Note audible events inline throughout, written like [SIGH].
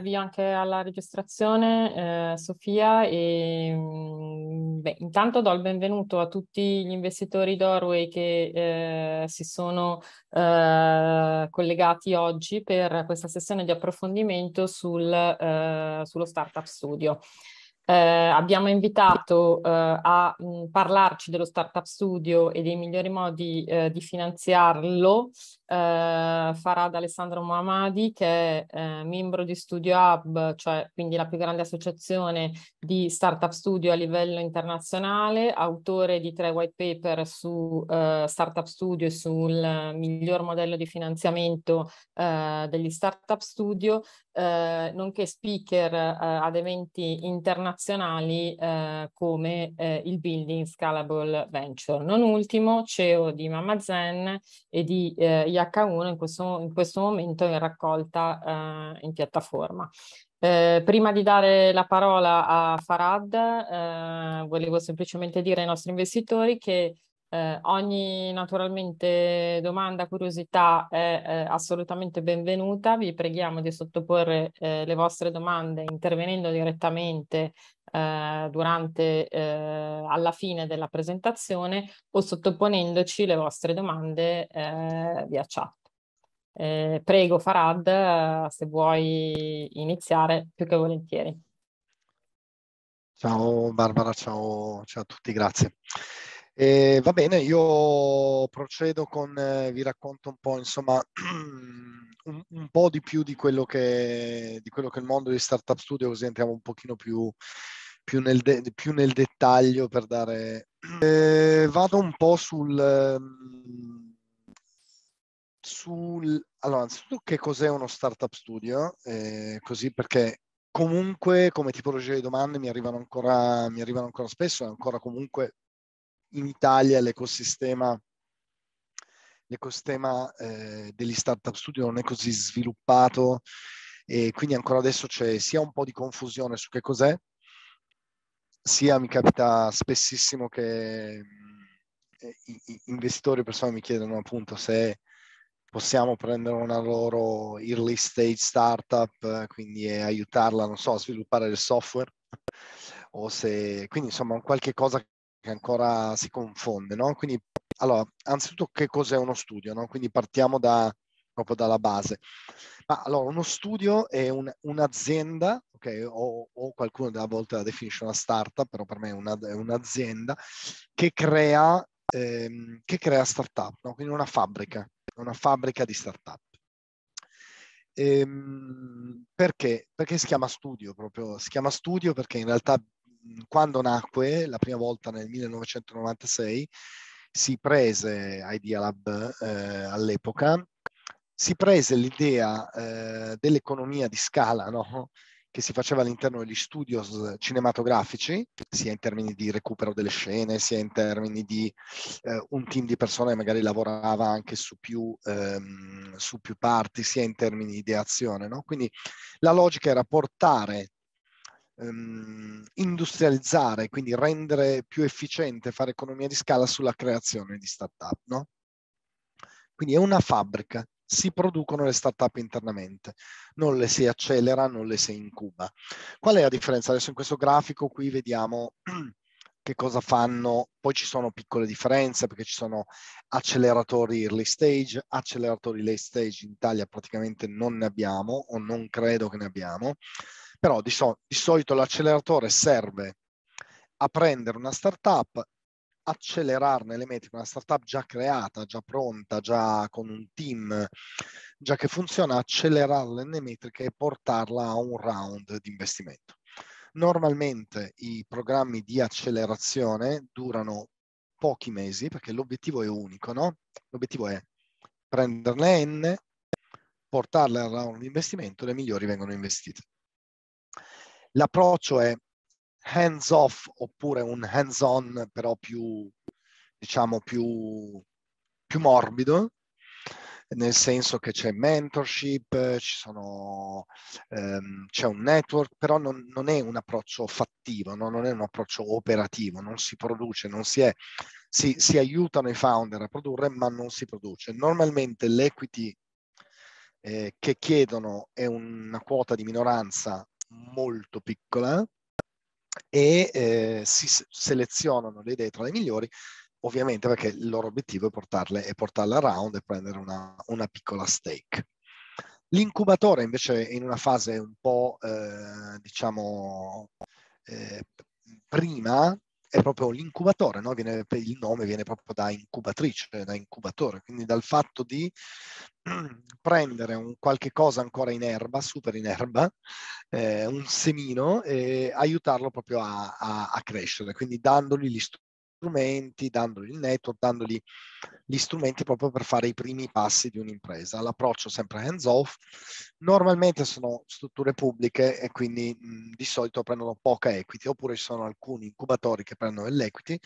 avvio anche alla registrazione, eh, Sofia, e mm, beh, intanto do il benvenuto a tutti gli investitori d'Orway che eh, si sono eh, collegati oggi per questa sessione di approfondimento sul, eh, sullo Startup Studio. Eh, abbiamo invitato eh, a mh, mm, parlarci dello Startup Studio e dei migliori modi eh, di finanziarlo eh, ad Alessandro Mohamadi, che è eh, membro di Studio Hub, cioè quindi la più grande associazione di startup studio a livello internazionale, autore di tre white paper su eh, startup studio e sul miglior modello di finanziamento eh, degli startup studio, eh, nonché speaker eh, ad eventi internazionali eh, come eh, il Building Scalable Venture. Non ultimo, CEO di Mamma Zen e di eh, H1 in questo, in questo momento in raccolta eh, in piattaforma. Eh, prima di dare la parola a Farad, eh, volevo semplicemente dire ai nostri investitori che eh, ogni naturalmente domanda, curiosità è eh, assolutamente benvenuta. Vi preghiamo di sottoporre eh, le vostre domande intervenendo direttamente eh, durante, eh, alla fine della presentazione o sottoponendoci le vostre domande eh, via chat. Eh, prego Farad, eh, se vuoi iniziare, più che volentieri. Ciao Barbara, ciao, ciao a tutti, grazie. Eh, va bene, io procedo con, eh, vi racconto un po', insomma, [CLEARS THROAT] un, un, po' di più di quello, che, di quello che il mondo di Startup Studio, così entriamo un pochino più più nel, de- più nel dettaglio per dare... [CLEARS THROAT] Eh, vado un po' sul... Ehm, sul... Allora, anzitutto che cos'è uno startup studio? Eh, così perché comunque come tipologia di domande mi arrivano ancora, mi arrivano ancora spesso è ancora comunque in Italia l'ecosistema, l'ecosistema eh, degli startup studio non è così sviluppato e quindi ancora adesso c'è sia un po' di confusione su che cos'è, sia mi capita spessissimo che eh, investitori persone mi chiedono appunto se possiamo prendere una loro early stage startup, quindi aiutarla, non so, a sviluppare il software o se quindi insomma qualche cosa che ancora si confonde, no? Quindi allora, anzitutto che cos'è uno studio, no? Quindi partiamo da, proprio dalla base. Ma allora, uno studio è un, un'azienda okay? o, o, qualcuno della volta la definisce una startup, però per me è, una, è un'azienda che crea, ehm, che crea startup, no? quindi una fabbrica, una fabbrica di startup. Ehm, perché? Perché si chiama studio proprio, si chiama studio perché in realtà quando nacque la prima volta nel 1996 si prese Idea Lab eh, all'epoca, si prese l'idea eh, dell'economia di scala, [LAUGHS] no? che si faceva all'interno degli studios cinematografici, sia in termini di recupero delle scene, sia in termini di eh, un team di persone che magari lavorava anche su più, ehm, su più parti, sia in termini di ideazione. No? Quindi la logica era portare ehm, industrializzare, quindi rendere più efficiente, fare economia di scala sulla creazione di startup, no? Quindi è una fabbrica si producono le startup internamente, non le si accelera, non le si incuba. Qual è la differenza? Adesso in questo grafico qui vediamo [CLEARS THROAT] che cosa fanno, poi ci sono piccole differenze perché ci sono acceleratori early stage, acceleratori late stage in Italia praticamente non ne abbiamo o non credo che ne abbiamo, però di, so- di solito l'acceleratore serve a prendere una startup accelerarne le metriche, una startup già creata, già pronta, già con un team, già che funziona, accelerarle le metriche e portarla a un round di investimento. Normalmente i programmi di accelerazione durano pochi mesi perché l'obiettivo è unico, no? L'obiettivo è prenderne N, portarle al round di investimento, le migliori vengono investite. L'approccio è hands off oppure un hands on però più diciamo più, più morbido nel senso che c'è mentorship, ci sono, ehm, c'è un network, però non, non è un approccio fattivo, no? non è un approccio operativo, non si produce, non si è, si, si aiutano i founder a produrre, ma non si produce. Normalmente l'equity eh, che chiedono è una quota di minoranza molto piccola, e eh, si selezionano le idee tra le migliori, ovviamente perché il loro obiettivo è portarle, è portarle a e prendere una, una piccola stake. L'incubatore invece è in una fase un po', eh, diciamo, eh, prima è proprio l'incubatore, no? viene, il nome viene proprio da incubatrice, da incubatore, quindi dal fatto di [CLEARS THROAT] prendere un qualche cosa ancora in erba, super in erba, eh, un semino e aiutarlo proprio a, a, a crescere, quindi dandogli gli strumenti strumenti, dandogli il network, dandogli gli strumenti proprio per fare i primi passi di un'impresa. L'approccio sempre hands off. Normalmente sono strutture pubbliche e quindi mh, di solito prendono poca equity, oppure ci sono alcuni incubatori che prendono dell'equity,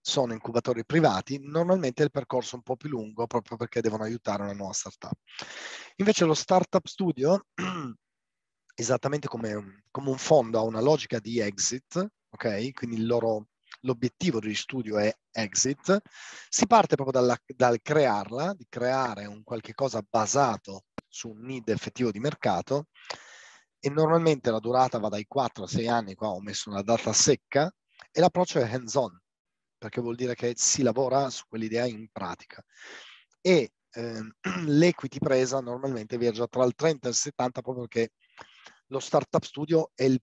sono incubatori privati, normalmente il percorso è un po' più lungo proprio perché devono aiutare una nuova startup. Invece lo startup studio, [CLEARS THROAT] esattamente come, come un fondo, ha una logica di exit, ok? Quindi il loro l'obiettivo di studio è exit, si parte proprio dalla, dal crearla, di creare un qualche cosa basato su un need effettivo di mercato e normalmente la durata va dai 4 a 6 anni, qua ho messo una data secca, e l'approccio è hands on, perché vuol dire che si lavora su quell'idea in pratica. E ehm, [CLEARS THROAT] l'equity presa normalmente viaggia tra il 30 e il 70 proprio perché lo startup studio è il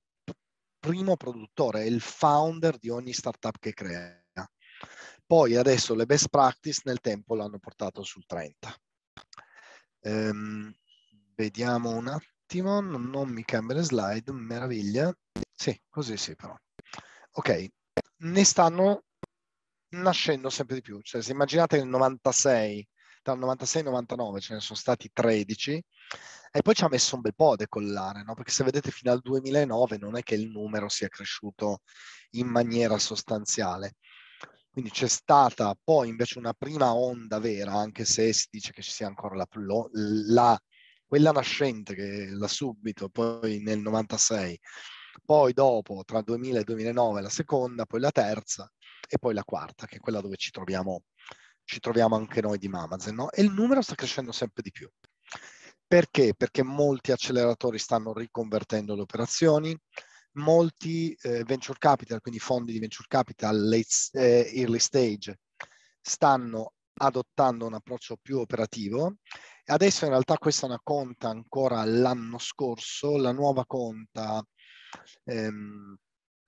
primo produttore, è il founder di ogni startup che crea. Poi adesso le best practice nel tempo l'hanno portato sul 30. Ehm, vediamo un attimo, non mi cambia le slide, meraviglia. Sì, così sì però. Ok, ne stanno nascendo sempre di più. Cioè, se immaginate il 96 dal 96 al 99 ce ne sono stati 13 e poi ci ha messo un bel po' a decollare, no? perché se vedete fino al 2009 non è che il numero sia cresciuto in maniera sostanziale. Quindi c'è stata poi invece una prima onda vera, anche se si dice che ci sia ancora la, la quella nascente che l'ha subito, poi nel 96, poi dopo tra 2000 e 2009 la seconda, poi la terza e poi la quarta, che è quella dove ci troviamo ci troviamo anche noi di Amazon, no? e il numero sta crescendo sempre di più. Perché? Perché molti acceleratori stanno riconvertendo le operazioni, molti eh, venture capital, quindi fondi di venture capital late, eh, early stage, stanno adottando un approccio più operativo. Adesso in realtà questa è una conta ancora l'anno scorso, la nuova conta ehm,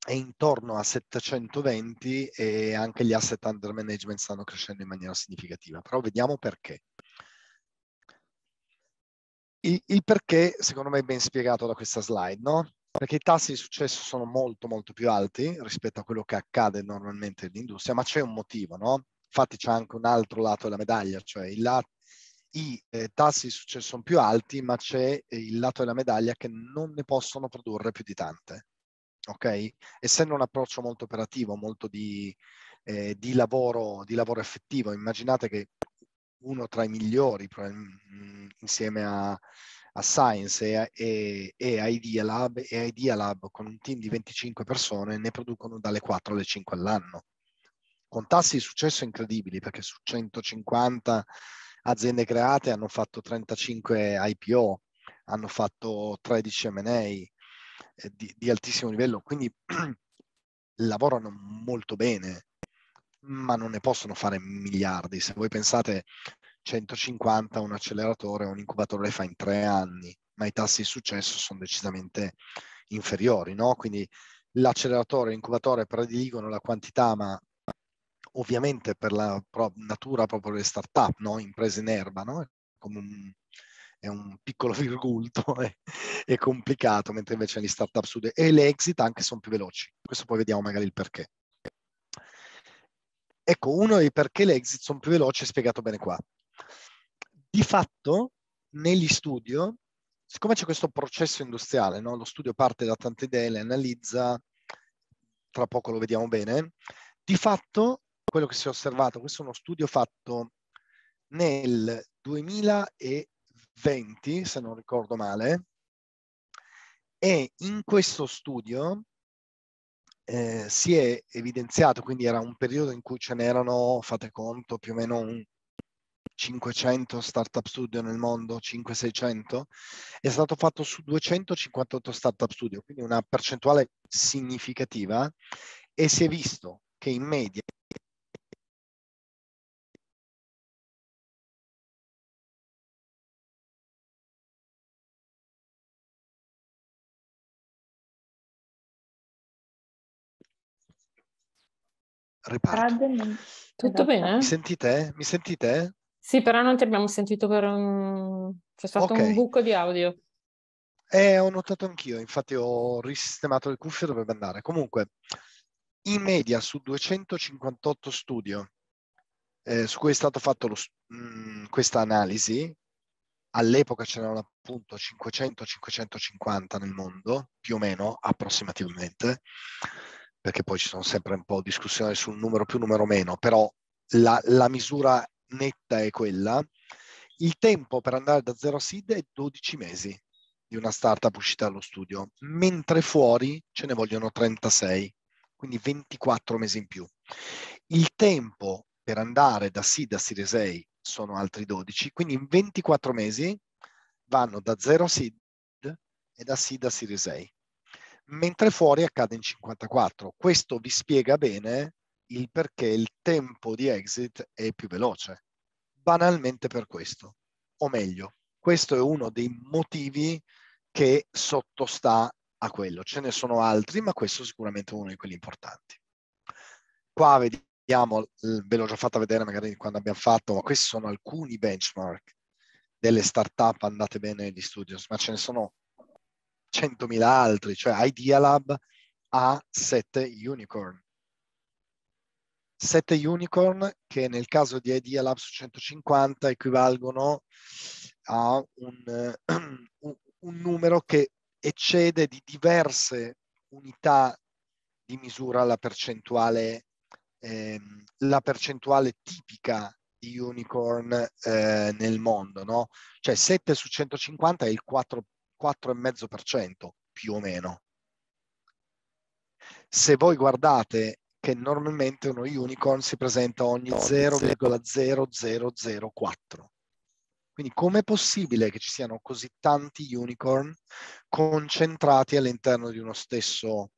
è intorno a 720 e anche gli asset under management stanno crescendo in maniera significativa, però vediamo perché. Il, il perché secondo me è ben spiegato da questa slide, no? Perché i tassi di successo sono molto molto più alti rispetto a quello che accade normalmente nell'industria, ma c'è un motivo, no? Infatti c'è anche un altro lato della medaglia, cioè il lato i eh, tassi di successo sono più alti, ma c'è il lato della medaglia che non ne possono produrre più di tante ok? Essendo un approccio molto operativo, molto di, eh, di, lavoro, di lavoro effettivo, immaginate che uno tra i migliori mm, mm, insieme a, a Science e, e, e, Idea e Idea con un team di 25 persone ne producono dalle 4 alle 5 all'anno con tassi di successo incredibili perché su 150 aziende create hanno fatto 35 IPO hanno fatto 13 M&A eh, di, di, altissimo livello, quindi [CLEARS THROAT] lavorano molto bene, ma non ne possono fare miliardi. Se voi pensate 150, un acceleratore, un incubatore le fa in tre anni, ma i tassi di successo sono decisamente inferiori, no? Quindi l'acceleratore e l'incubatore prediligono la quantità, ma ovviamente per la natura proprio delle startup, up no? imprese in erba, no? come un, è un piccolo virgulto, [LAUGHS] è, è complicato, mentre invece gli startup sud e le exit anche sono più veloci. Questo poi vediamo magari il perché. Ecco, uno dei perché le exit sono più veloci è spiegato bene qua. Di fatto, negli studio, siccome c'è questo processo industriale, no? lo studio parte da tante idee, le analizza, tra poco lo vediamo bene, di fatto quello che si è osservato, questo è uno studio fatto nel 2000 e 20, se non ricordo male, e in questo studio eh, si è evidenziato, quindi era un periodo in cui ce n'erano, fate conto, più o meno un 500 startup studio nel mondo, 5-600, è stato fatto su 258 startup studio, quindi una percentuale significativa, e si è visto che in media reparto. Tutto esatto. bene? Mi sentite? Mi sentite? Sì, però non ti abbiamo sentito per un... c'è stato okay. un buco di audio. Eh, ho notato anch'io, infatti ho risistemato le cuffie, dovrebbe andare. Comunque, in media su 258 studio eh, su cui è stato fatto lo, mh, mm, questa analisi, all'epoca c'erano appunto 500-550 nel mondo, più o meno, approssimativamente, perché poi ci sono sempre un po' discussioni sul numero più, numero meno, però la, la misura netta è quella. Il tempo per andare da 0 a SID è 12 mesi di una startup uscita dallo studio, mentre fuori ce ne vogliono 36, quindi 24 mesi in più. Il tempo per andare da SID a Series A sono altri 12, quindi in 24 mesi vanno da 0 SID e da SID a Series A mentre fuori accade in 54. Questo vi spiega bene il perché il tempo di exit è più veloce, banalmente per questo, o meglio, questo è uno dei motivi che sottostà a quello. Ce ne sono altri, ma questo è sicuramente uno di quelli importanti. Qua vediamo, ve l'ho già fatta vedere magari quando abbiamo fatto, ma questi sono alcuni benchmark delle startup andate bene negli studios, ma ce ne sono 100.000 altri, cioè Idealab ha 7 unicorn. 7 unicorn che nel caso di Idealab su 150 equivalgono a [CLEARS THROAT] un, un numero che eccede di diverse unità di misura la percentuale, ehm, la percentuale tipica di unicorn eh, nel mondo, no? Cioè 7 su 150 è il 4 4,5% più o meno. Se voi guardate che normalmente uno unicorn si presenta ogni 0,0004. Quindi com'è possibile che ci siano così tanti unicorn concentrati all'interno di, uno stesso,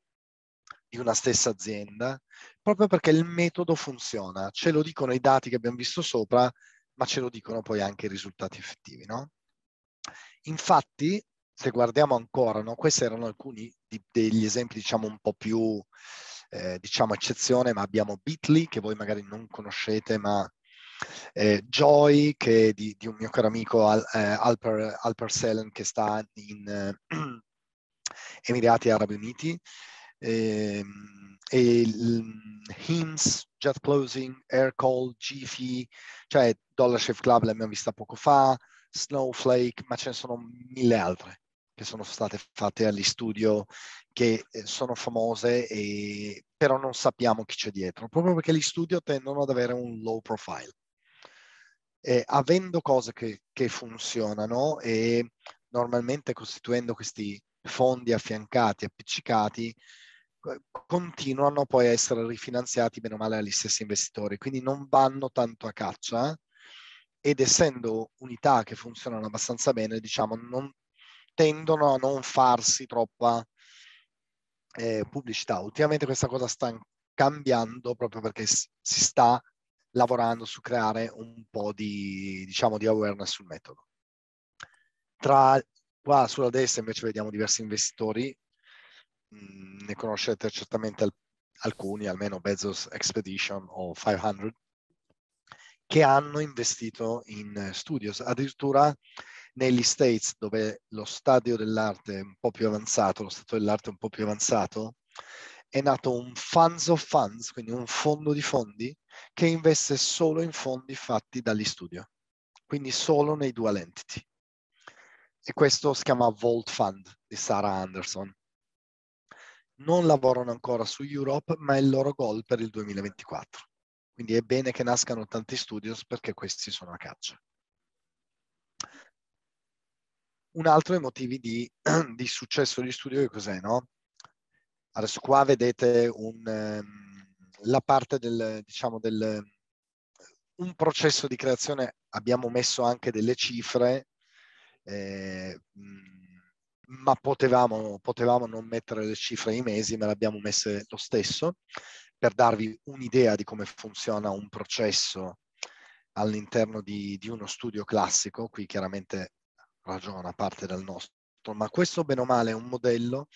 di una stessa azienda? Proprio perché il metodo funziona, ce lo dicono i dati che abbiamo visto sopra, ma ce lo dicono poi anche i risultati effettivi, no? Infatti, se guardiamo ancora, no? questi erano alcuni di, degli esempi diciamo un po' più eh, diciamo eccezione, ma abbiamo Bitly che voi magari non conoscete, ma eh, Joy che di, di, un mio caro amico Al, eh, Alper, Alper Selen che sta in eh, [CLEARS THROAT] Emirati Arabi Uniti, ehm, e, e HIMS, Jet Closing, Aircall, GFI, cioè Dollar Chef Club l'abbiamo vista poco fa, Snowflake, ma ce ne sono mille altre che sono state fatte agli studio che eh, sono famose e però non sappiamo chi c'è dietro, proprio perché gli studio tendono ad avere un low profile. E avendo cose che, che funzionano e normalmente costituendo questi fondi affiancati, appiccicati, eh, continuano poi a essere rifinanziati bene o male agli stessi investitori, quindi non vanno tanto a caccia eh. ed essendo unità che funzionano abbastanza bene, diciamo, non, tendono a non farsi troppa eh, pubblicità. Ultimamente questa cosa sta cambiando proprio perché si sta lavorando su creare un po' di, diciamo, di awareness sul metodo. Tra qua sulla destra invece vediamo diversi investitori, mm, ne conoscete certamente al, alcuni, almeno Bezos Expedition o 500, che hanno investito in eh, Studios. Addirittura negli States, dove lo stadio dell'arte è un po' più avanzato, lo stato dell'arte è un po' più avanzato, è nato un funds of funds, quindi un fondo di fondi, che investe solo in fondi fatti dagli studio, quindi solo nei dual entity. E questo si chiama Vault Fund di Sarah Anderson. Non lavorano ancora su Europe, ma è il loro goal per il 2024. Quindi è bene che nascano tanti studios perché questi sono a caccia. un altro dei motivi di, [CLEARS THROAT] di successo di studio che cos'è, no? Adesso qua vedete un, ehm, la parte del, diciamo, del un processo di creazione, abbiamo messo anche delle cifre, eh, mm, ma potevamo, potevamo non mettere le cifre i mesi, ma le abbiamo messe lo stesso, per darvi un'idea di come funziona un processo all'interno di, di, uno studio classico, qui chiaramente ragiona, parte dal nostro, ma questo bene o male è un modello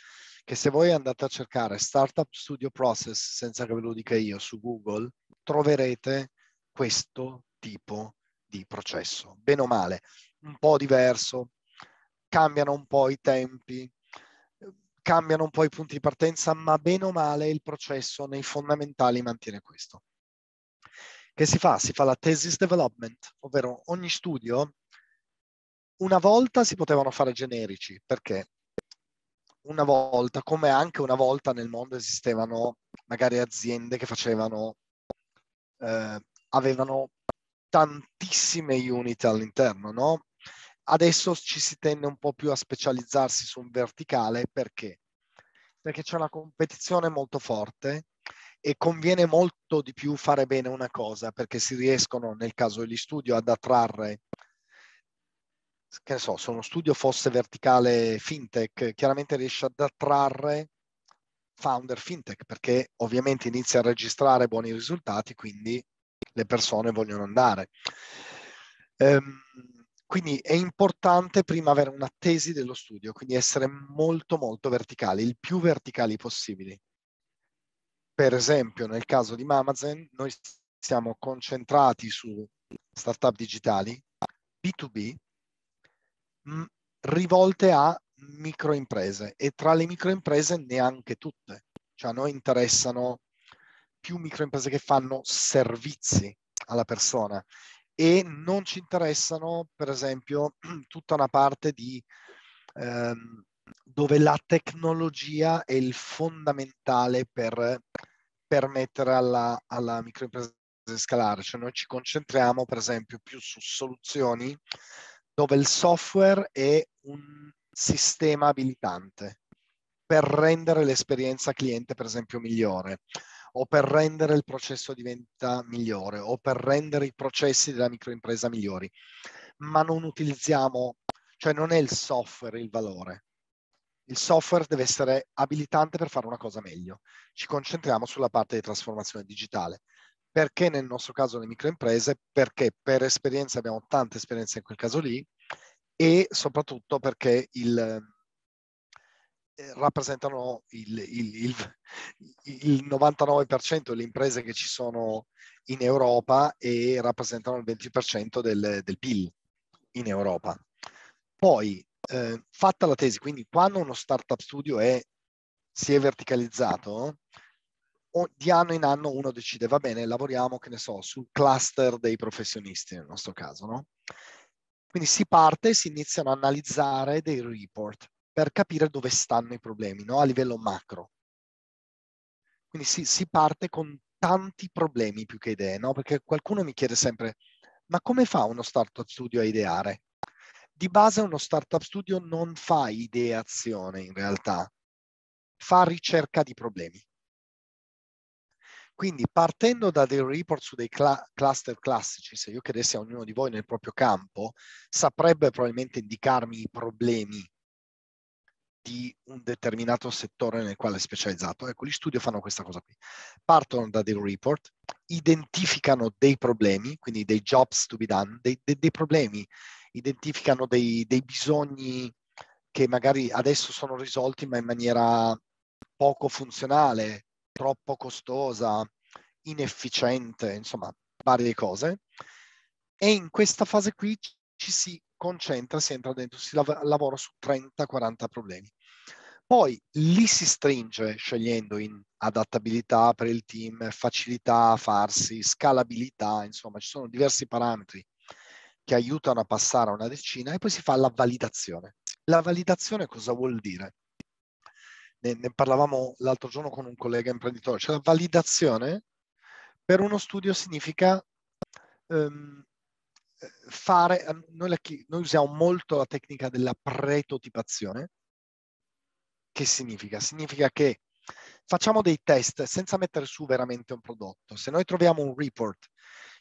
che se voi andate a cercare Startup Studio Process, senza che ve lo dica io, su Google, troverete questo tipo di processo, bene o male, un po' diverso, cambiano un po' i tempi, cambiano un po' i punti di partenza, ma bene o male il processo nei fondamentali mantiene questo. Che si fa? Si fa la thesis development, ovvero ogni studio una volta si potevano fare generici perché una volta, come anche una volta nel mondo esistevano magari aziende che facevano, eh, avevano tantissime unit all'interno, no? Adesso ci si tende un po' più a specializzarsi su un verticale perché? Perché c'è una competizione molto forte e conviene molto di più fare bene una cosa perché si riescono, nel caso degli studio, ad attrarre che ne so, se uno studio fosse verticale fintech, chiaramente riesce ad attrarre founder fintech perché ovviamente inizia a registrare buoni risultati, quindi le persone vogliono andare. Ehm, quindi è importante prima avere una tesi dello studio, quindi essere molto molto verticali, il più verticali possibili. Per esempio nel caso di Mamazen noi siamo concentrati su startup digitali, B2B, Mm, rivolte a microimprese e tra le microimprese neanche tutte. Cioè a noi interessano più microimprese che fanno servizi alla persona e non ci interessano, per esempio, [CLEARS THROAT] tutta una parte di ehm, dove la tecnologia è il fondamentale per permettere alla, alla microimpresa di scalare. Cioè noi ci concentriamo, per esempio, più su soluzioni dove il software è un sistema abilitante per rendere l'esperienza cliente, per esempio, migliore o per rendere il processo di vendita migliore o per rendere i processi della microimpresa migliori, ma non utilizziamo, cioè non è il software il valore. Il software deve essere abilitante per fare una cosa meglio. Ci concentriamo sulla parte di trasformazione digitale. Perché nel nostro caso le microimprese? Perché per esperienza abbiamo tante esperienze in quel caso lì e soprattutto perché il, eh, rappresentano il, il, il, il 99% delle imprese che ci sono in Europa e rappresentano il 20% del, del PIL in Europa. Poi, eh, fatta la tesi, quindi quando uno startup studio è, si è verticalizzato, di anno in anno uno decide, va bene, lavoriamo, che ne so, sul cluster dei professionisti nel nostro caso, no? Quindi si parte e si iniziano a analizzare dei report per capire dove stanno i problemi, no? A livello macro. Quindi si, si parte con tanti problemi più che idee, no? Perché qualcuno mi chiede sempre, ma come fa uno startup studio a ideare? Di base uno startup studio non fa ideazione in realtà, fa ricerca di problemi quindi partendo da dei report su dei cl cluster classici, se io chiedessi a ognuno di voi nel proprio campo, saprebbe probabilmente indicarmi i problemi di un determinato settore nel quale è specializzato. Ecco, gli studio fanno questa cosa qui. Partono da dei report, identificano dei problemi, quindi dei jobs to be done, dei, dei, dei problemi, identificano dei, dei bisogni che magari adesso sono risolti ma in maniera poco funzionale, troppo costosa, inefficiente, insomma, varie cose. E in questa fase qui ci si concentra, si entra dentro, si lav- lavora su 30-40 problemi. Poi li si stringe scegliendo in adattabilità per il team, facilità a farsi, scalabilità, insomma ci sono diversi parametri che aiutano a passare a una decina e poi si fa la validazione. La validazione cosa vuol dire? ne, ne parlavamo l'altro giorno con un collega imprenditore, cioè la validazione per uno studio significa um, fare, ehm, noi, la, noi usiamo molto la tecnica della pretotipazione, che significa? Significa che facciamo dei test senza mettere su veramente un prodotto. Se noi troviamo un report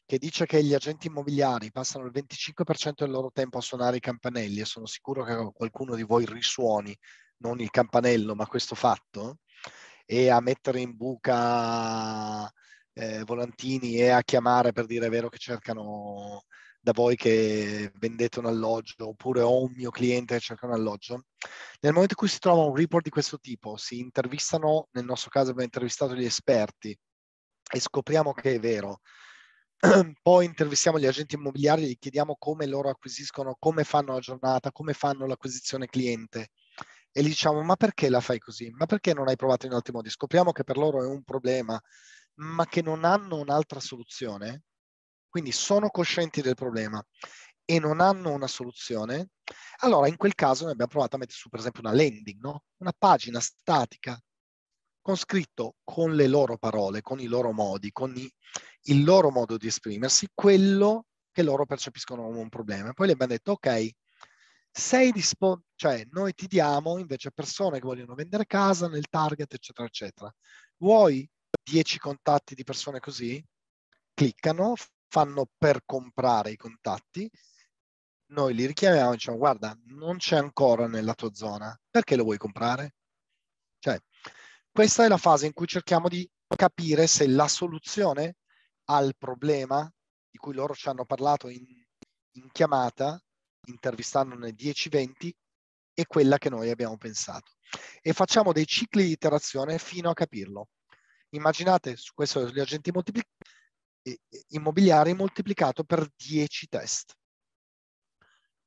che dice che gli agenti immobiliari passano il 25% del loro tempo a suonare i campanelli e sono sicuro che qualcuno di voi risuoni non il campanello, ma questo fatto, e a mettere in buca eh, volantini e a chiamare per dire è vero che cercano da voi che vendete un alloggio oppure ho un mio cliente che cerca un alloggio. Nel momento in cui si trova un report di questo tipo, si intervistano, nel nostro caso abbiamo intervistato gli esperti e scopriamo che è vero. [CLEARS THROAT] Poi intervistiamo gli agenti immobiliari, e gli chiediamo come loro acquisiscono, come fanno la giornata, come fanno l'acquisizione cliente e gli diciamo ma perché la fai così? Ma perché non hai provato in altri modi? Scopriamo che per loro è un problema, ma che non hanno un'altra soluzione. Quindi sono coscienti del problema e non hanno una soluzione, allora in quel caso noi abbiamo provato a mettere su per esempio una landing, no? una pagina statica con scritto con le loro parole, con i loro modi, con i, il loro modo di esprimersi, quello che loro percepiscono come un problema. Poi le abbiamo detto, ok, sei disponibile, cioè noi ti diamo invece persone che vogliono vendere casa nel target, eccetera, eccetera. Vuoi 10 contatti di persone così? Cliccano, fanno per comprare i contatti, noi li richiamiamo e diciamo guarda, non c'è ancora nella tua zona, perché lo vuoi comprare? Cioè, questa è la fase in cui cerchiamo di capire se la soluzione al problema di cui loro ci hanno parlato in, in chiamata intervistandone 10-20, è quella che noi abbiamo pensato. E facciamo dei cicli di iterazione fino a capirlo. Immaginate su questo gli agenti moltipli- immobiliari moltiplicato per 10 test.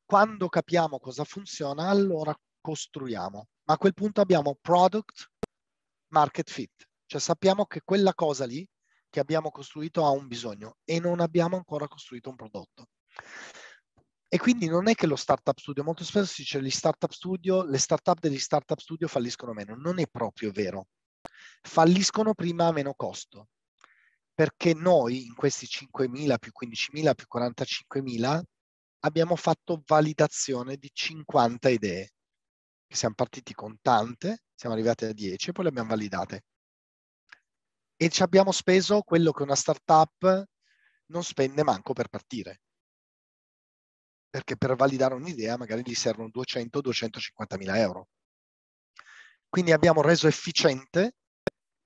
Quando capiamo cosa funziona, allora costruiamo. Ma a quel punto abbiamo product market fit, cioè sappiamo che quella cosa lì che abbiamo costruito ha un bisogno e non abbiamo ancora costruito un prodotto. E quindi non è che lo startup studio, molto spesso si dice gli startup studio, le startup degli startup studio falliscono meno. Non è proprio vero. Falliscono prima a meno costo. Perché noi in questi 5.000 più 15.000 più 45.000 abbiamo fatto validazione di 50 idee. Che Siamo partiti con tante, siamo arrivati a 10 e poi le abbiamo validate. E ci abbiamo speso quello che una startup non spende manco per partire perché per validare un'idea magari gli servono 200-250 mila euro. Quindi abbiamo reso efficiente,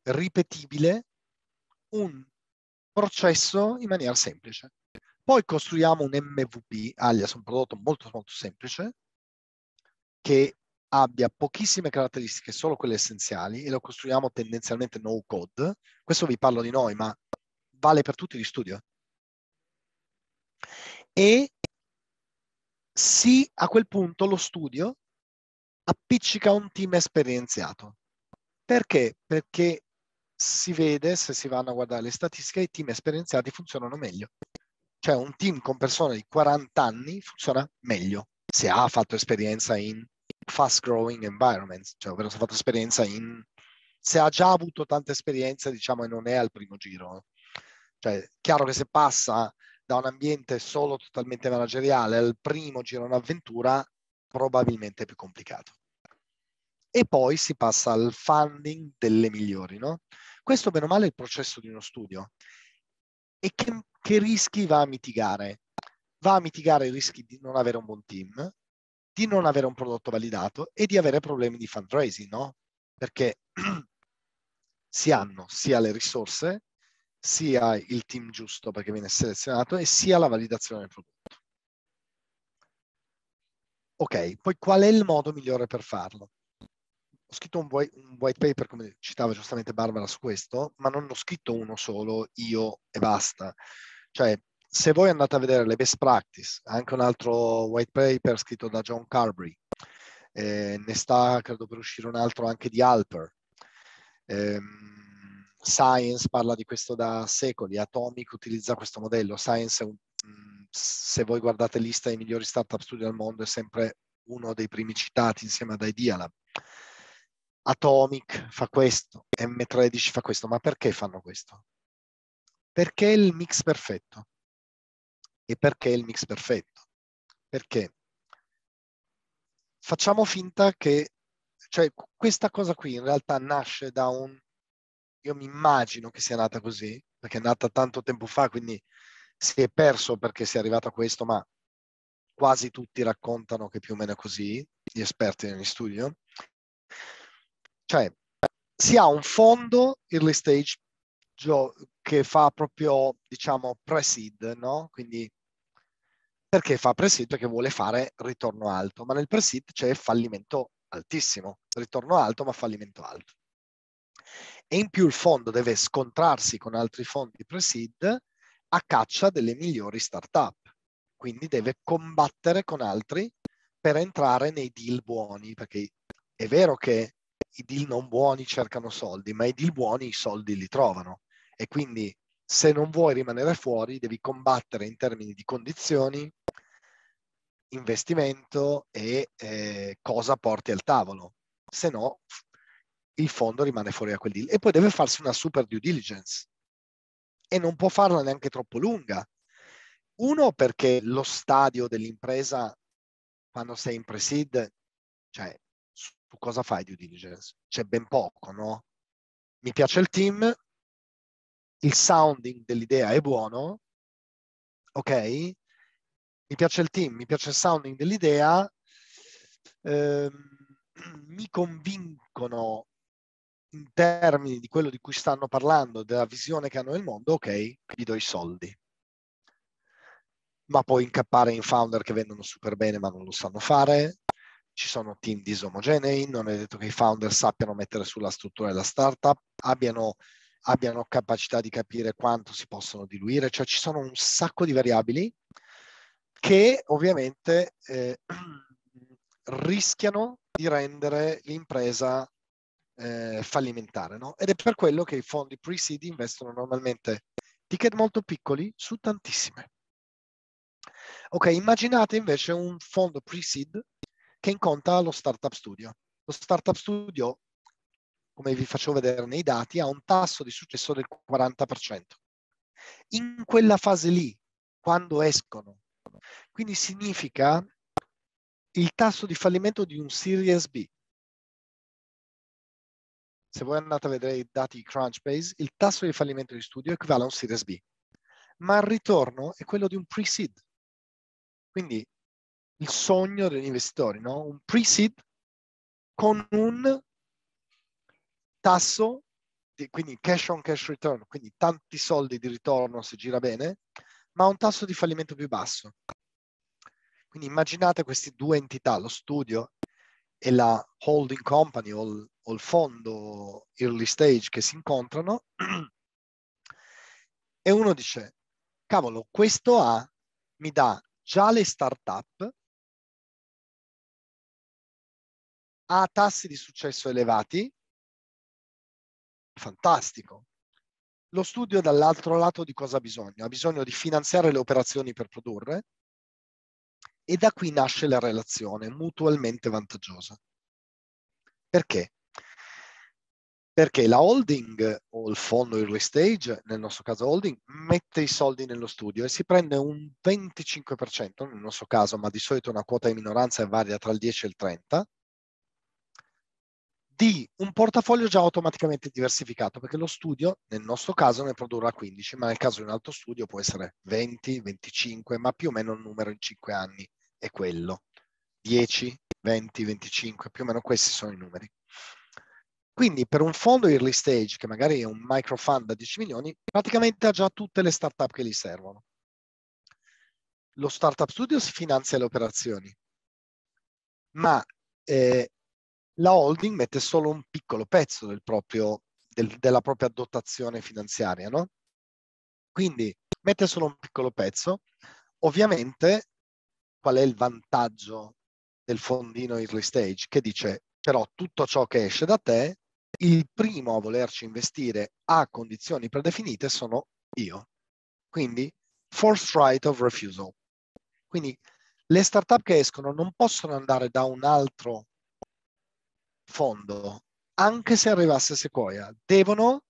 ripetibile, un processo in maniera semplice. Poi costruiamo un MVP, alias un prodotto molto molto semplice, che abbia pochissime caratteristiche, solo quelle essenziali, e lo costruiamo tendenzialmente no code. Questo vi parlo di noi, ma vale per tutti gli studio. E sì, a quel punto lo studio appiccica un team esperienziato. Perché? Perché si vede, se si vanno a guardare le statistiche, i team esperienziati funzionano meglio. Cioè un team con persone di 40 anni funziona meglio se ha fatto esperienza in fast growing environments, cioè ovvero se ha fatto esperienza in... se ha già avuto tanta esperienza, diciamo, e non è al primo giro. Cioè, chiaro che se passa da un ambiente solo totalmente manageriale al primo girone avventura probabilmente più complicato. E poi si passa al funding delle migliori, no? Questo bene o male è il processo di uno studio. E che, che rischi va a mitigare? Va a mitigare i rischi di non avere un buon team, di non avere un prodotto validato e di avere problemi di fundraising, no? Perché [CLEARS THROAT] si hanno sia le risorse sia il team giusto perché viene selezionato e sia la validazione del prodotto. Ok, poi qual è il modo migliore per farlo? Ho scritto un white, paper, come citava giustamente Barbara su questo, ma non ho scritto uno solo, io e basta. Cioè, se voi andate a vedere le best practice, anche un altro white paper scritto da John Carberry, eh, ne sta, credo, per uscire un altro anche di Alper. Eh, Science parla di questo da secoli, Atomic utilizza questo modello. Science, mm, se voi guardate lista dei migliori startup studio al mondo, è sempre uno dei primi citati insieme ad Idealab. Atomic fa questo, M13 fa questo, ma perché fanno questo? Perché è il mix perfetto. E perché è il mix perfetto? Perché facciamo finta che, cioè questa cosa qui in realtà nasce da un io mi immagino che sia nata così, perché è nata tanto tempo fa, quindi si è perso perché si è arrivato a questo, ma quasi tutti raccontano che più o meno è così, gli esperti negli studio. Cioè, si ha un fondo early stage che fa proprio, diciamo, pre-seed, no? Quindi perché fa pre-seed? Perché vuole fare ritorno alto, ma nel pre-seed c'è fallimento altissimo, ritorno alto ma fallimento alto e in più il fondo deve scontrarsi con altri fondi pre-seed a caccia delle migliori startup, quindi deve combattere con altri per entrare nei deal buoni, perché è vero che i deal non buoni cercano soldi, ma i deal buoni i soldi li trovano e quindi se non vuoi rimanere fuori devi combattere in termini di condizioni, investimento e eh, cosa porti al tavolo, se no il fondo rimane fuori da quel deal e poi deve farsi una super due diligence e non può farla neanche troppo lunga. Uno perché lo stadio dell'impresa quando sei in pre-seed, cioè su cosa fai due diligence? C'è ben poco, no? Mi piace il team, il sounding dell'idea è buono, ok? Mi piace il team, mi piace il sounding dell'idea, ehm, [CLEARS THROAT] mi convincono in termini di quello di cui stanno parlando, della visione che hanno nel mondo, ok, gli do i soldi. Ma puoi incappare in founder che vendono super bene ma non lo sanno fare, ci sono team disomogenei, non è detto che i founder sappiano mettere sulla struttura della startup, abbiano, abbiano capacità di capire quanto si possono diluire, cioè ci sono un sacco di variabili che ovviamente eh, [CLEARS THROAT] rischiano di rendere l'impresa eh, fallimentare. No? Ed è per quello che i fondi pre-seed investono normalmente ticket molto piccoli su tantissime. Ok, immaginate invece un fondo pre-seed che incontra lo startup studio. Lo startup studio, come vi faccio vedere nei dati, ha un tasso di successo del 40%. In quella fase lì, quando escono, quindi significa il tasso di fallimento di un Series B, se voi andate a vedere i dati di Crunchbase, il tasso di fallimento di studio equivale a un Series B, ma il ritorno è quello di un pre-seed. Quindi il sogno degli investitori, no? un pre-seed con un tasso, di, quindi cash on cash return, quindi tanti soldi di ritorno se gira bene, ma un tasso di fallimento più basso. Quindi immaginate queste due entità, lo studio e la holding company o o il fondo early stage che si incontrano [CLEARS THROAT] e uno dice, cavolo, questo A mi dà già le startup ha tassi di successo elevati, fantastico. Lo studio dall'altro lato di cosa ha bisogno? Ha bisogno di finanziare le operazioni per produrre e da qui nasce la relazione mutualmente vantaggiosa. Perché? perché la holding o il fondo early stage, nel nostro caso holding, mette i soldi nello studio e si prende un 25%, nel nostro caso, ma di solito una quota di minoranza varia tra il 10 e il 30%, di un portafoglio già automaticamente diversificato, perché lo studio, nel nostro caso, ne produrrà 15, ma nel caso di un altro studio può essere 20, 25, ma più o meno il numero in 5 anni è quello. 10, 20, 25, più o meno questi sono i numeri. Quindi per un fondo early stage, che magari è un micro fund da 10 milioni, praticamente ha già tutte le startup che gli servono. Lo startup studio si finanzia le operazioni, ma eh, la holding mette solo un piccolo pezzo del proprio, del, della propria dotazione finanziaria, no? Quindi mette solo un piccolo pezzo. Ovviamente, qual è il vantaggio del fondino early stage? Che dice, però tutto ciò che esce da te il primo a volerci investire a condizioni predefinite sono io. Quindi forced right of refusal. Quindi le startup che escono non possono andare da un altro fondo, anche se arrivasse Sequoia, devono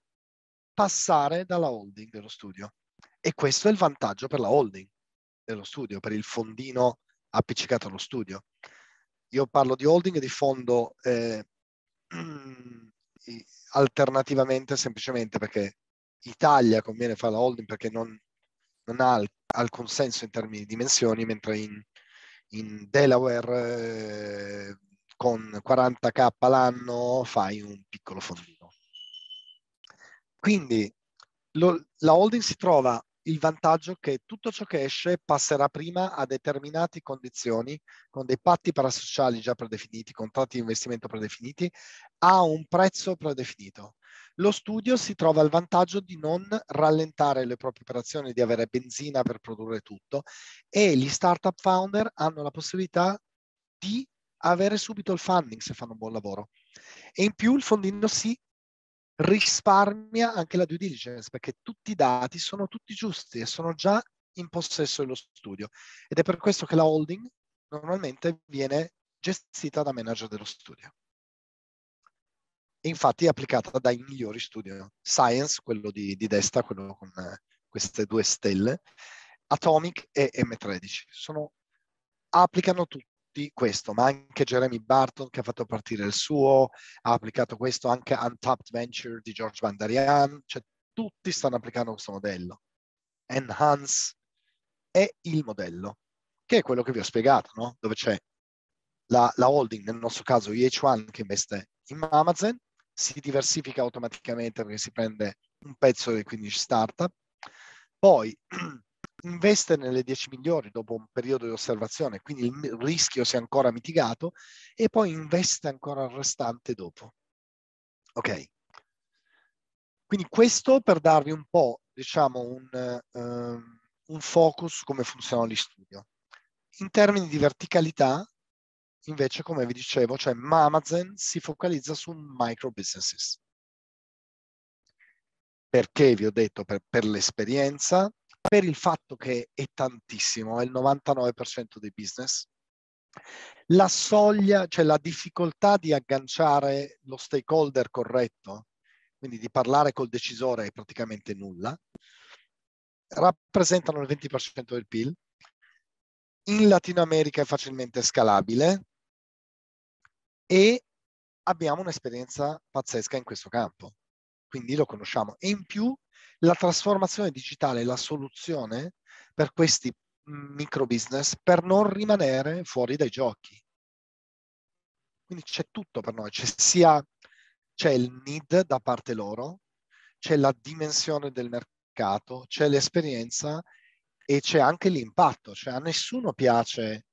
passare dalla holding dello studio. E questo è il vantaggio per la holding dello studio, per il fondino appiccicato allo studio. Io parlo di holding e di fondo eh, [CLEARS THROAT] alternativamente semplicemente perché Italia conviene fare la holding perché non, non ha alcun senso in termini di dimensioni, mentre in, in Delaware eh, con 40k l'anno fai un piccolo fondino. Quindi lo, la holding si trova il vantaggio che tutto ciò che esce passerà prima a determinate condizioni, con dei patti parasociali già predefiniti, contratti di investimento predefiniti, a un prezzo predefinito. Lo studio si trova al vantaggio di non rallentare le proprie operazioni, di avere benzina per produrre tutto e gli startup founder hanno la possibilità di avere subito il funding se fanno un buon lavoro. E in più il fondino si risparmia anche la due diligence perché tutti i dati sono tutti giusti e sono già in possesso dello studio ed è per questo che la holding normalmente viene gestita da manager dello studio e infatti è applicata dai migliori studi Science, quello di, di destra, quello con eh, queste due stelle Atomic e M13 sono, applicano tutti tutti questo, ma anche Jeremy Barton che ha fatto partire il suo, ha applicato questo anche Untapped Venture di George Vandarian, cioè tutti stanno applicando questo modello. Enhance è il modello, che è quello che vi ho spiegato, no? dove c'è la, la, holding, nel nostro caso EH1 che investe in Amazon, si diversifica automaticamente perché si prende un pezzo delle 15 startup, poi [CLEARS THROAT] investe nelle 10 migliori dopo un periodo di osservazione, quindi il rischio si è ancora mitigato e poi investe ancora il restante dopo. Ok. Quindi questo per darvi un po', diciamo, un, um, un focus come gli l'istudio. In termini di verticalità, invece, come vi dicevo, cioè Amazon si focalizza su micro businesses. Perché vi ho detto per, per l'esperienza, per il fatto che è tantissimo, è il 99% dei business, la soglia, cioè la difficoltà di agganciare lo stakeholder corretto, quindi di parlare col decisore è praticamente nulla, rappresentano il 20% del PIL. In Latino America è facilmente scalabile e abbiamo un'esperienza pazzesca in questo campo, quindi lo conosciamo. E in più la trasformazione digitale la soluzione per questi micro business per non rimanere fuori dai giochi. Quindi c'è tutto per noi, c'è sia c'è il need da parte loro, c'è la dimensione del mercato, c'è l'esperienza e c'è anche l'impatto, cioè a nessuno piace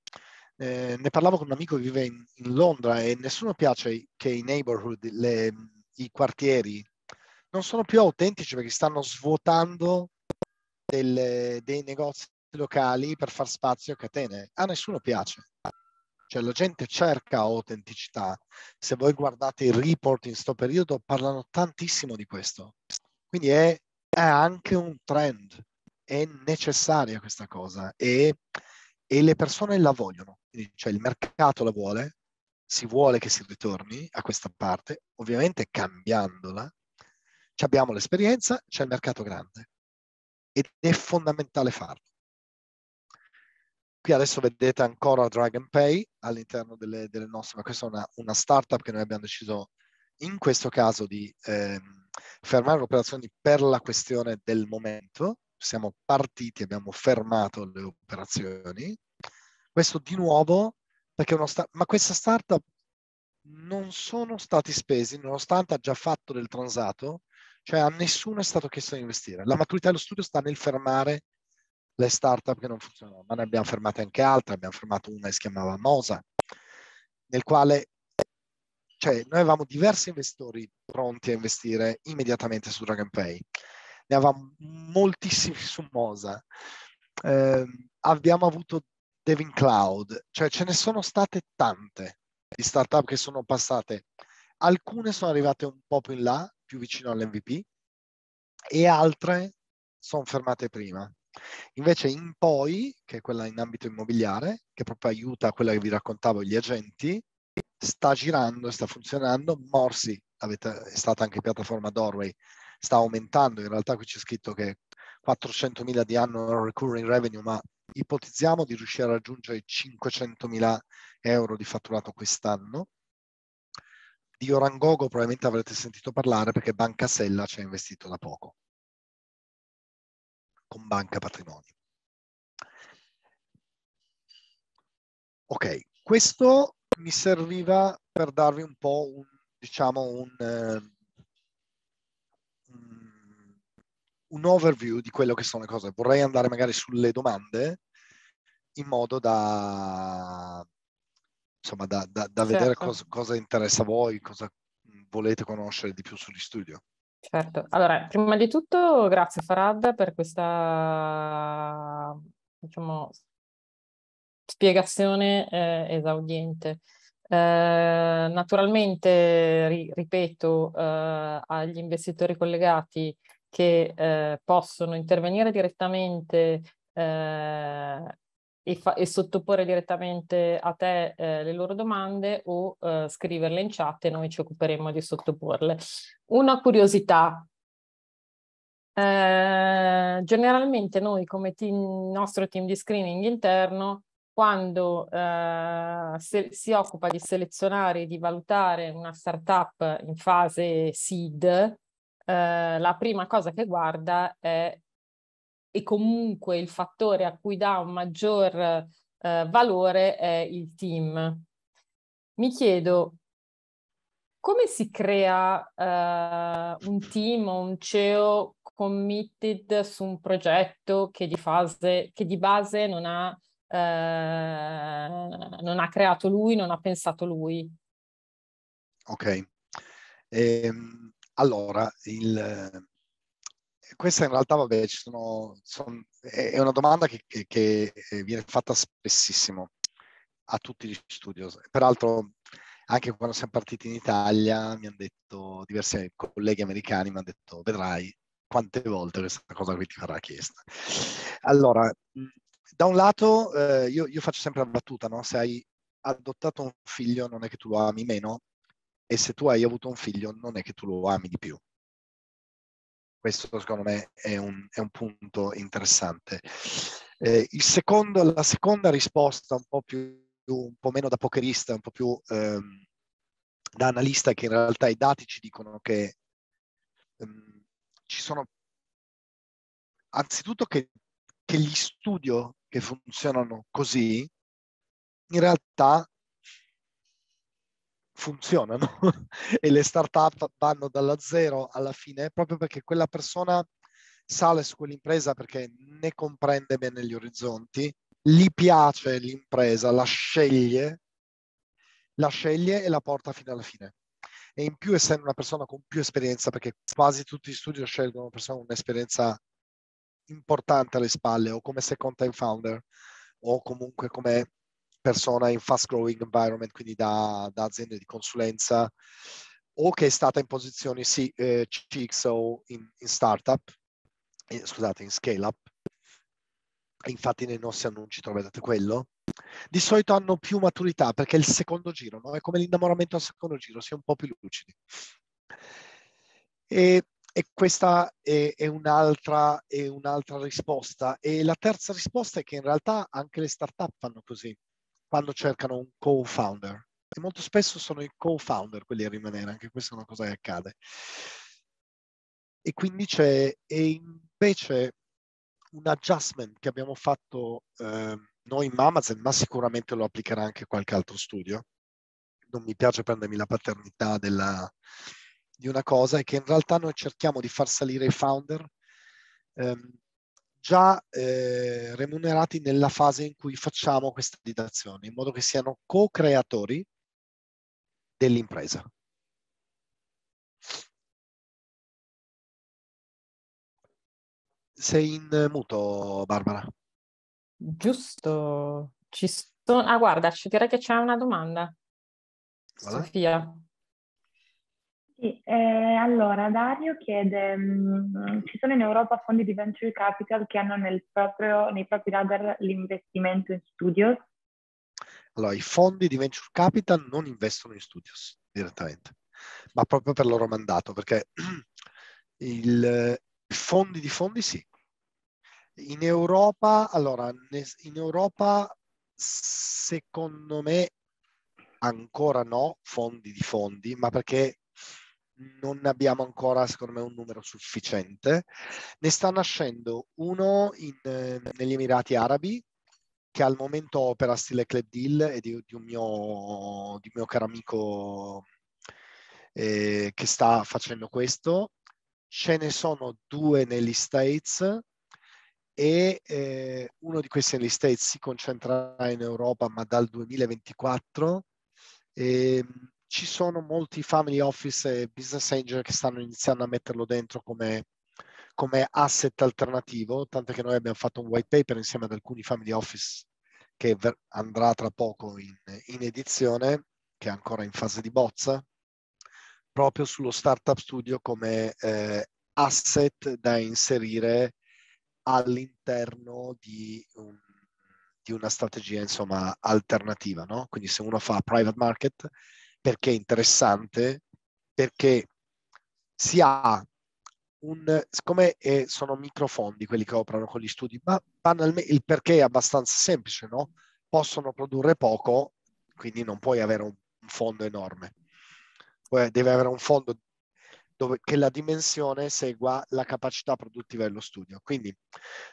eh, ne parlavo con un amico che vive in, in Londra e nessuno piace che i neighborhood, le, i quartieri non sono più autentici perché stanno svuotando delle, dei negozi locali per far spazio a catene. A nessuno piace. Cioè la gente cerca autenticità. Se voi guardate i report in questo periodo parlano tantissimo di questo. Quindi è, è anche un trend, è necessaria questa cosa e, e le persone la vogliono. Quindi, cioè il mercato la vuole, si vuole che si ritorni a questa parte, ovviamente cambiandola, ci abbiamo l'esperienza, c'è il mercato grande ed è fondamentale farlo. Qui adesso vedete ancora Dragon Pay all'interno delle, delle nostre, ma questa è una, una, startup che noi abbiamo deciso in questo caso di eh, fermare le operazioni per la questione del momento. Siamo partiti, abbiamo fermato le operazioni. Questo di nuovo perché uno sta- ma questa startup non sono stati spesi, nonostante ha già fatto del transato, cioè a nessuno è stato chiesto di investire. La maturità dello studio sta nel fermare le startup che non funzionano, ma ne abbiamo fermate anche altre, abbiamo fermato una che si chiamava Mosa, nel quale cioè, noi avevamo diversi investitori pronti a investire immediatamente su Dragon Pay, ne avevamo moltissimi su Mosa, eh, abbiamo avuto Devin Cloud, cioè ce ne sono state tante di startup che sono passate, alcune sono arrivate un po' più in là, più vicino all'MVP e altre sono fermate prima. Invece in poi, che è quella in ambito immobiliare, che proprio aiuta quella che vi raccontavo, gli agenti, sta girando e sta funzionando. Morsi avete, è stata anche piattaforma Doorway, sta aumentando, in realtà qui c'è scritto che 400.000 di anno recurring revenue, ma ipotizziamo di riuscire a raggiungere 500.000 euro di fatturato quest'anno di Orangogo probabilmente avrete sentito parlare perché Banca Sella ci ha investito da poco, con Banca Patrimoni. Ok, questo mi serviva per darvi un po' un, diciamo un, eh, un overview di quello che sono le cose. Vorrei andare magari sulle domande in modo da insomma da, da, da vedere certo. cosa, cosa interessa a voi, cosa mm, volete conoscere di più sugli studio. Certo, allora prima di tutto grazie Farad per questa diciamo, spiegazione eh, esaudiente. Eh, naturalmente, ri- ripeto, eh, agli investitori collegati che eh, possono intervenire direttamente eh, e, fa- e sottoporre direttamente a te eh, le loro domande o eh, scriverle in chat e noi ci occuperemo di sottoporle. Una curiosità. Eh, generalmente noi come team, nostro team di screening interno quando eh, se- si occupa di selezionare e di valutare una startup in fase seed, eh, la prima cosa che guarda è e comunque il fattore a cui dà un maggior eh, valore è il team. Mi chiedo come si crea eh, un team o un CEO committed su un progetto che di, fase, che di base non ha, eh, non ha creato lui, non ha pensato lui? Ok. Ehm, allora, il, questa in realtà vabbè, sono, sono, è una domanda che, che, che, eh, viene fatta spessissimo a tutti gli studios. Peraltro anche quando siamo partiti in Italia mi hanno detto, diversi colleghi americani mi hanno detto vedrai quante volte questa cosa qui ti verrà chiesta. Allora, da un lato eh, io, io, faccio sempre la battuta, no? se hai adottato un figlio non è che tu lo ami meno e se tu hai avuto un figlio non è che tu lo ami di più questo secondo me è un, è un punto interessante. Eh, secondo, la seconda risposta un po, più, un po' meno da pokerista, un po' più ehm, da analista che in realtà i dati ci dicono che ehm, ci sono anzitutto che, che gli studio che funzionano così in realtà funzionano [LAUGHS] e le startup vanno dalla zero alla fine proprio perché quella persona sale su quell'impresa perché ne comprende bene gli orizzonti, gli piace l'impresa, la sceglie, la sceglie e la porta fino alla fine. E in più essendo una persona con più esperienza, perché quasi tutti gli studio scelgono una persona con un'esperienza importante alle spalle o come second time founder o comunque come persona in fast growing environment, quindi da, da aziende di consulenza o che è stata in posizioni sì, eh, CXO in, in startup, eh, scusate, in scale up. Infatti nei nostri annunci troverete quello. Di solito hanno più maturità perché è il secondo giro, no? è come l'innamoramento al secondo giro, si è un po' più lucidi. E, e questa è, è, un'altra, è un'altra risposta. E la terza risposta è che in realtà anche le startup fanno così quando cercano un co-founder. E molto spesso sono i co-founder quelli a rimanere, anche questa è una cosa che accade. E quindi c'è e invece un adjustment che abbiamo fatto eh, noi in Amazon, ma sicuramente lo applicherà anche qualche altro studio. Non mi piace prendermi la paternità della, di una cosa, è che in realtà noi cerchiamo di far salire i founder ehm, già eh, remunerati nella fase in cui facciamo questa didazione, in modo che siano co-creatori dell'impresa. Sei in muto, Barbara. Giusto, ci sto. Ah, guarda, ci direi che c'è una domanda. Voilà. Sofia, sì, eh, allora Dario chiede, mh, mm, ci sono in Europa fondi di venture capital che hanno proprio, nei propri radar l'investimento in studios? Allora, i fondi di venture capital non investono in studios direttamente, ma proprio per loro mandato, perché [CLEARS THROAT] eh, i fondi di fondi sì. In Europa, allora, in Europa secondo me ancora no fondi di fondi, ma perché non abbiamo ancora, secondo me, un numero sufficiente. Ne sta nascendo uno in, eh, negli Emirati Arabi, che al momento opera stile club deal e di, di, un, mio, di un, mio, caro amico eh, che sta facendo questo. Ce ne sono due negli States e eh, uno di questi negli States si concentrerà in Europa, ma dal 2024. E, ehm, ci sono molti family office e business angel che stanno iniziando a metterlo dentro come, come asset alternativo, tanto che noi abbiamo fatto un white paper insieme ad alcuni family office che ver- andrà tra poco in, in edizione, che è ancora in fase di bozza, proprio sullo Startup Studio come eh, asset da inserire all'interno di, un, di una strategia insomma, alternativa, no? Quindi se uno fa private market perché è interessante, perché si ha un, siccome è, eh, sono microfondi quelli che operano con gli studi, ma banalmente il perché è abbastanza semplice, no? Possono produrre poco, quindi non puoi avere un, un fondo enorme. Poi deve avere un fondo dove, che la dimensione segua la capacità produttiva dello studio. Quindi,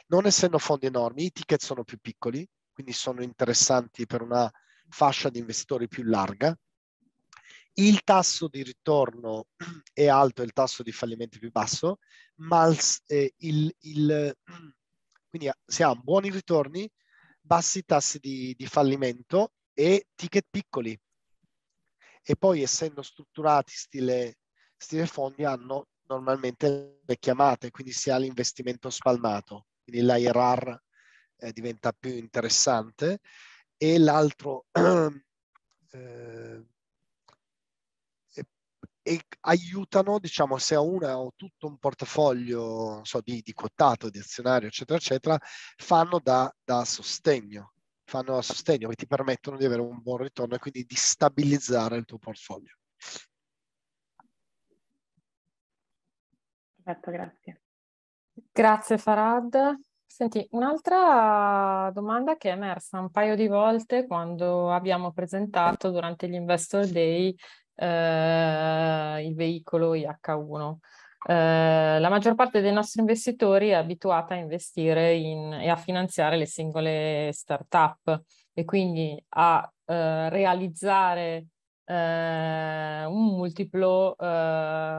non essendo fondi enormi, i ticket sono più piccoli, quindi sono interessanti per una fascia di investitori più larga, il tasso di ritorno è alto e il tasso di fallimento è più basso, ma il, eh, il, quindi ah, si ha buoni ritorni, bassi tassi di, di fallimento e ticket piccoli. E poi essendo strutturati stile, stile fondi hanno normalmente le chiamate, quindi si ha l'investimento spalmato, quindi l'IRR eh, diventa più interessante. E l'altro [CLEARS THROAT] eh, e aiutano, diciamo, se a una, ho tutto un portafoglio so, di, di quotato, di azionario, eccetera, eccetera, fanno da, da sostegno, fanno da sostegno che ti permettono di avere un buon ritorno e quindi di stabilizzare il tuo portafoglio. Perfetto, grazie. Grazie Farad. Senti, un'altra domanda che è emersa un paio di volte quando abbiamo presentato durante gli Investor Day eh, il veicolo IH1. Eh, la maggior parte dei nostri investitori è abituata a investire in, e a finanziare le singole startup e quindi a eh, realizzare eh, un multiplo eh,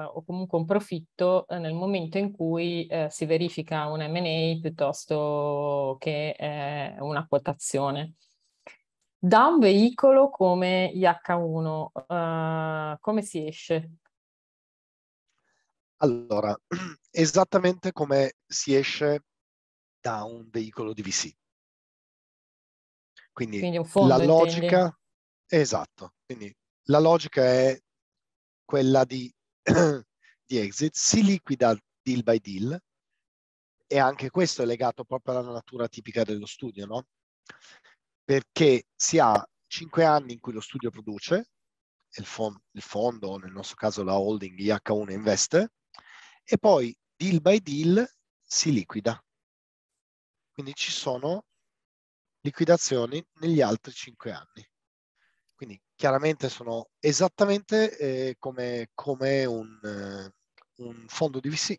o comunque un profitto eh, nel momento in cui eh, si verifica un MA piuttosto che eh, una quotazione da un veicolo come gli H1, uh, eh, come si esce? Allora, [CLEARS THROAT] esattamente come si esce da un veicolo di VC. Quindi, Quindi fondo, la logica, intendi? esatto, Quindi la logica è quella di, [CLEARS THROAT] di exit, si liquida deal by deal e anche questo è legato proprio alla natura tipica dello studio, no? perché si ha cinque anni in cui lo studio produce, il, fond- il fondo, nel nostro caso la holding IH1 investe, e poi deal by deal si liquida. Quindi ci sono liquidazioni negli altri cinque anni. Quindi chiaramente sono esattamente eh, come, come un, eh, un, fondo di VC,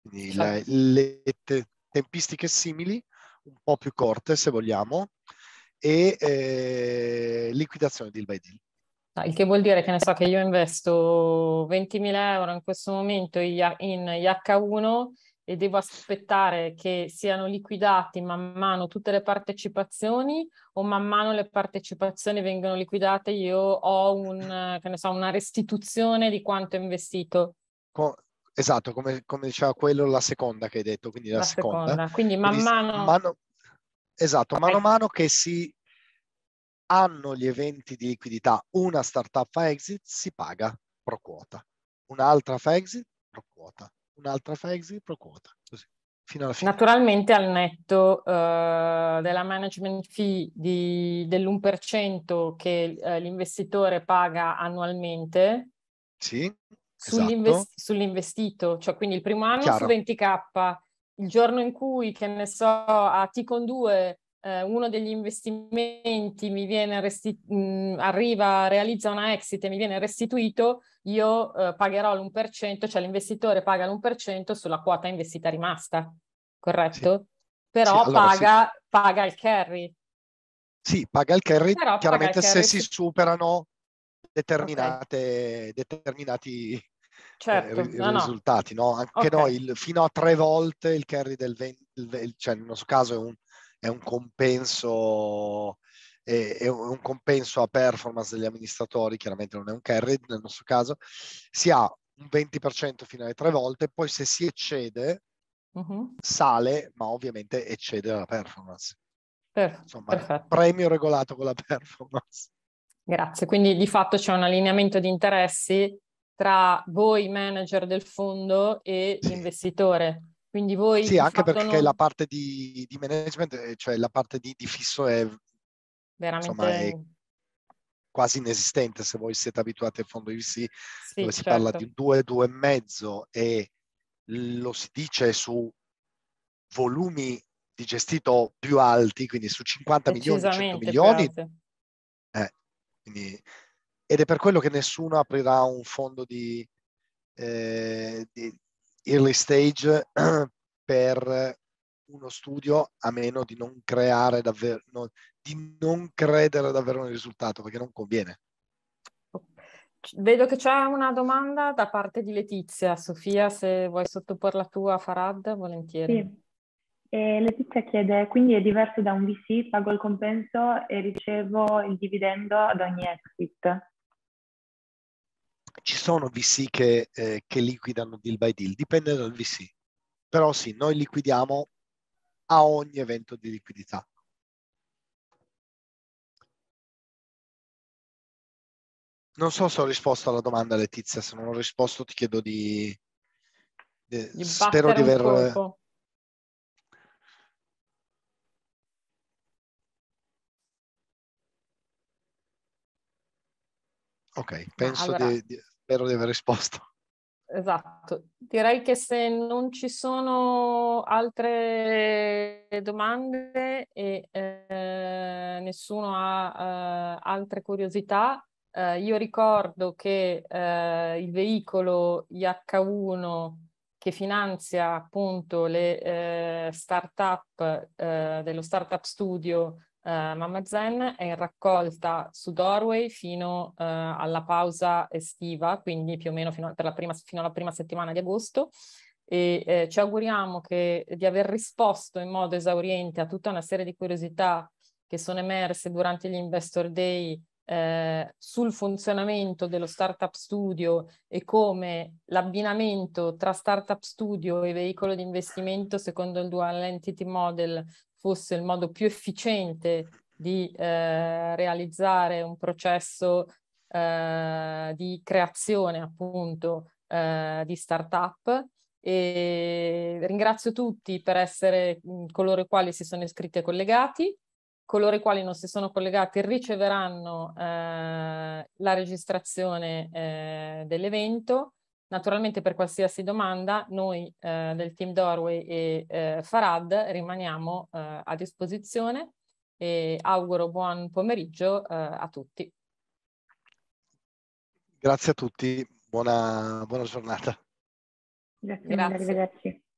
quindi certo. le, esatto. le te- tempistiche simili, un po' più corte se vogliamo, e eh, liquidazione deal by deal. Ah, il che vuol dire che ne so che io investo 20.000 euro in questo momento in, IH1 e devo aspettare che siano liquidati man mano tutte le partecipazioni o man mano le partecipazioni vengono liquidate io ho un, so, una restituzione di quanto investito. Co- esatto, come, come, diceva quello la seconda che hai detto, quindi la, la seconda. seconda. Quindi man quindi, mano... mano Esatto, mano a mano che si hanno gli eventi di liquidità, una startup fa exit, si paga pro quota, un'altra fa exit, pro quota, un'altra fa exit, pro quota, così. Fino alla fine. Naturalmente al netto eh, della management fee di, dell'1% che eh, l'investitore paga annualmente sì, esatto. sull'investito, cioè quindi il primo anno Chiaro. su 20k, il giorno in cui, che ne so, a Ticon 2 eh, uno degli investimenti mi viene resti- mh, mm, arriva, realizza una exit e mi viene restituito, io eh, pagherò l'1%, cioè l'investitore paga l'1% sulla quota investita rimasta, corretto? Sì. Però sì, allora, paga, sì. paga, il carry. Sì, paga il carry Però chiaramente il carry se si superano determinate, okay. determinati eh, certo. eh, no, risultati. No? Anche okay. noi fino a tre volte il carry del 20, il, cioè nel nostro caso è un, è un compenso è, un compenso a performance degli amministratori, chiaramente non è un carry nel nostro caso, si ha un 20% fino alle tre volte, poi se si eccede uh-huh. sale, ma ovviamente eccede la performance. Per- Insomma, premio regolato con la performance. Grazie, quindi di fatto c'è un allineamento di interessi tra voi manager del fondo e l'investitore. Quindi voi sì, anche perché non... la parte di, di, management, eh, cioè la parte di, di fisso è veramente insomma, è quasi inesistente se voi siete abituati al fondo IVC sì, dove certo. si parla di 2, 2,5 e lo si dice su volumi di gestito più alti, quindi su 50 milioni, 100 milioni. Eh, quindi ed è per quello che nessuno aprirà un fondo di, eh, di early stage [CLEARS THROAT] per uno studio a meno di non creare davvero, no, di non credere davvero nel risultato, perché non conviene. Vedo che c'è una domanda da parte di Letizia. Sofia, se vuoi sottoporla tu a Farad, volentieri. Sì. E Letizia chiede, quindi è diverso da un VC, pago il compenso e ricevo il dividendo ad ogni exit ci sono VC che, eh, che, liquidano deal by deal, dipende dal VC. Però sì, noi liquidiamo a ogni evento di liquidità. Non so se ho risposto alla domanda Letizia, se non ho risposto ti chiedo di... Eh, di spero di aver... Ok, penso allora, di, di, spero di aver risposto. Esatto, direi che se non ci sono altre domande e eh, nessuno ha eh, altre curiosità, eh, io ricordo che eh, il veicolo IH1 che finanzia appunto le eh, start-up eh, dello Startup Studio Uh, Mamma Zen è in raccolta su Doorway fino uh, alla pausa estiva, quindi più o meno fino, a, prima, fino alla prima settimana di agosto. E, eh, ci auguriamo che, di aver risposto in modo esauriente a tutta una serie di curiosità che sono emerse durante gli Investor Day eh, sul funzionamento dello Startup Studio e come l'abbinamento tra Startup Studio e veicolo di investimento secondo il Dual Entity Model fosse il modo più efficiente di eh, realizzare un processo eh, di creazione appunto eh, di startup e ringrazio tutti per essere coloro i quali si sono iscritti e collegati coloro i quali non si sono collegati riceveranno eh, la registrazione eh, dell'evento Naturalmente per qualsiasi domanda noi eh, del team Doorway e eh, Farad rimaniamo eh, a disposizione e auguro buon pomeriggio eh, a tutti. Grazie a tutti, buona, buona giornata. Grazie, Grazie. arrivederci.